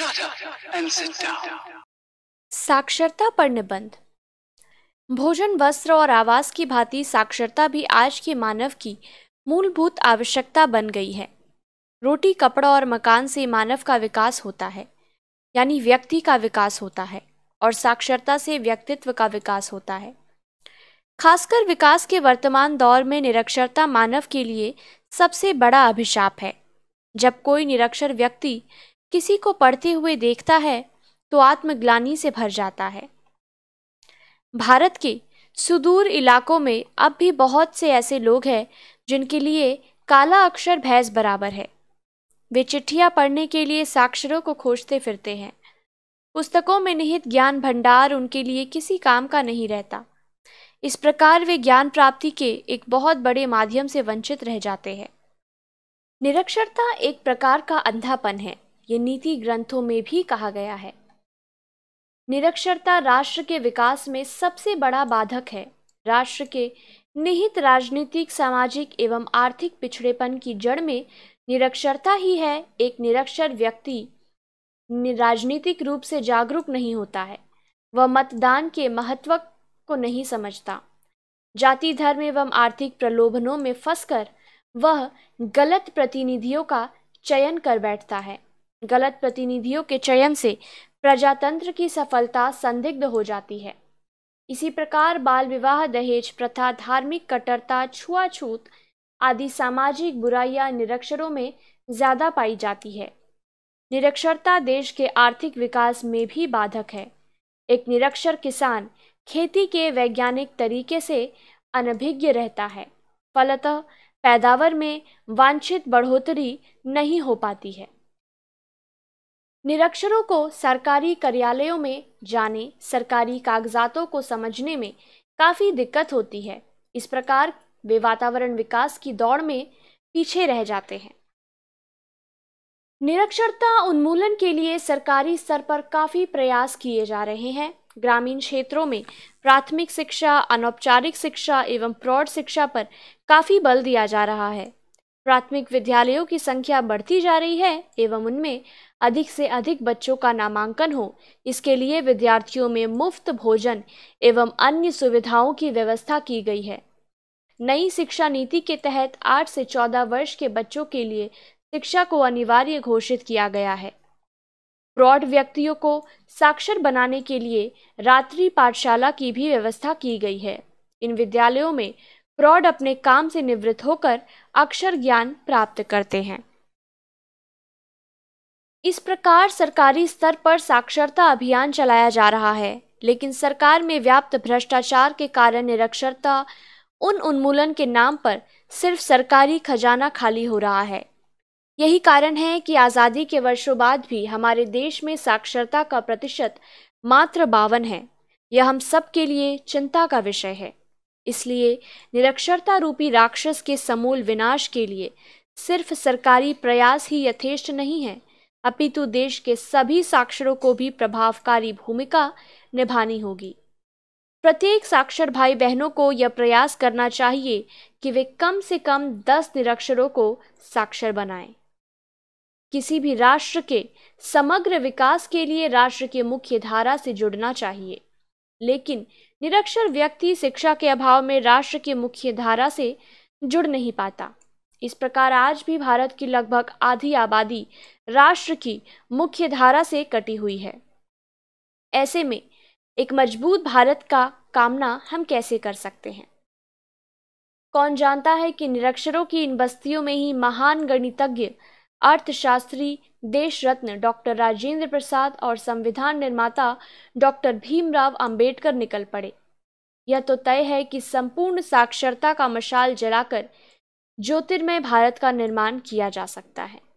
Shut up and sit down. साक्षरता पर निबंध भोजन वस्त्र और आवास की भांति साक्षरता भी आज के मानव की मूलभूत आवश्यकता बन गई है रोटी कपड़ा और मकान से मानव का विकास होता है यानी व्यक्ति का विकास होता है और साक्षरता से व्यक्तित्व का विकास होता है खासकर विकास के वर्तमान दौर में निरक्षरता मानव के लिए सबसे बड़ा अभिशाप है जब कोई निरक्षर व्यक्ति किसी को पढ़ते हुए देखता है तो आत्मग्लानी से भर जाता है भारत के सुदूर इलाकों में अब भी बहुत से ऐसे लोग हैं जिनके लिए काला अक्षर भैंस बराबर है वे चिट्ठियाँ पढ़ने के लिए साक्षरों को खोजते फिरते हैं पुस्तकों में निहित ज्ञान भंडार उनके लिए किसी काम का नहीं रहता इस प्रकार वे ज्ञान प्राप्ति के एक बहुत बड़े माध्यम से वंचित रह जाते हैं निरक्षरता एक प्रकार का अंधापन है ये नीति ग्रंथों में भी कहा गया है निरक्षरता राष्ट्र के विकास में सबसे बड़ा बाधक है राष्ट्र के निहित राजनीतिक सामाजिक एवं आर्थिक पिछड़ेपन की जड़ में निरक्षरता ही है एक निरक्षर व्यक्ति राजनीतिक रूप से जागरूक नहीं होता है वह मतदान के महत्व को नहीं समझता जाति धर्म एवं आर्थिक प्रलोभनों में फंसकर वह गलत प्रतिनिधियों का चयन कर बैठता है गलत प्रतिनिधियों के चयन से प्रजातंत्र की सफलता संदिग्ध हो जाती है इसी प्रकार बाल विवाह दहेज प्रथा धार्मिक कट्टरता छुआछूत आदि सामाजिक बुराइयां निरक्षरों में ज़्यादा पाई जाती है निरक्षरता देश के आर्थिक विकास में भी बाधक है एक निरक्षर किसान खेती के वैज्ञानिक तरीके से अनभिज्ञ रहता है फलतः पैदावार में वांछित बढ़ोतरी नहीं हो पाती है निरक्षरों को सरकारी कार्यालयों में जाने सरकारी कागजातों को समझने में काफ़ी दिक्कत होती है इस प्रकार वे वातावरण विकास की दौड़ में पीछे रह जाते हैं निरक्षरता उन्मूलन के लिए सरकारी स्तर पर काफ़ी प्रयास किए जा रहे हैं ग्रामीण क्षेत्रों में प्राथमिक शिक्षा अनौपचारिक शिक्षा एवं प्रौढ़ शिक्षा पर काफ़ी बल दिया जा रहा है प्राथमिक विद्यालयों की संख्या बढ़ती जा रही है एवं उनमें अधिक से अधिक बच्चों का नामांकन हो इसके लिए विद्यार्थियों में मुफ्त भोजन एवं अन्य सुविधाओं की व्यवस्था की गई है नई शिक्षा नीति के तहत 8 से 14 वर्ष के बच्चों के लिए शिक्षा को अनिवार्य घोषित किया गया है प्रौढ़ व्यक्तियों को साक्षर बनाने के लिए रात्रि पाठशाला की भी व्यवस्था की गई है इन विद्यालयों में प्रौढ़ अपने काम से निवृत्त होकर अक्षर ज्ञान प्राप्त करते हैं इस प्रकार सरकारी स्तर पर साक्षरता अभियान चलाया जा रहा है लेकिन सरकार में व्याप्त भ्रष्टाचार के कारण निरक्षरता उन उन्मूलन के नाम पर सिर्फ सरकारी खजाना खाली हो रहा है यही कारण है कि आज़ादी के वर्षों बाद भी हमारे देश में साक्षरता का प्रतिशत मात्र बावन है यह हम सब के लिए चिंता का विषय है इसलिए निरक्षरता रूपी राक्षस के समूल विनाश के लिए सिर्फ सरकारी प्रयास ही यथेष्ट नहीं है अपितु देश के सभी साक्षरों को भी प्रभावकारी भूमिका निभानी होगी प्रत्येक साक्षर भाई बहनों को यह प्रयास करना चाहिए कि वे कम से कम दस निरक्षरों को साक्षर बनाएं। किसी भी राष्ट्र के समग्र विकास के लिए राष्ट्र के मुख्य धारा से जुड़ना चाहिए लेकिन निरक्षर व्यक्ति शिक्षा के अभाव में राष्ट्र की मुख्य धारा से जुड़ नहीं पाता इस प्रकार आज भी भारत की लगभग आधी आबादी राष्ट्र की मुख्य धारा से कटी हुई है ऐसे में एक मजबूत भारत का कामना हम कैसे कर सकते हैं कौन जानता है कि निरक्षरों की इन बस्तियों में ही महान गणितज्ञ अर्थशास्त्री देश रत्न डॉक्टर राजेंद्र प्रसाद और संविधान निर्माता डॉक्टर भीमराव अंबेडकर निकल पड़े यह तो तय है कि संपूर्ण साक्षरता का मशाल जलाकर ज्योतिर्मय भारत का निर्माण किया जा सकता है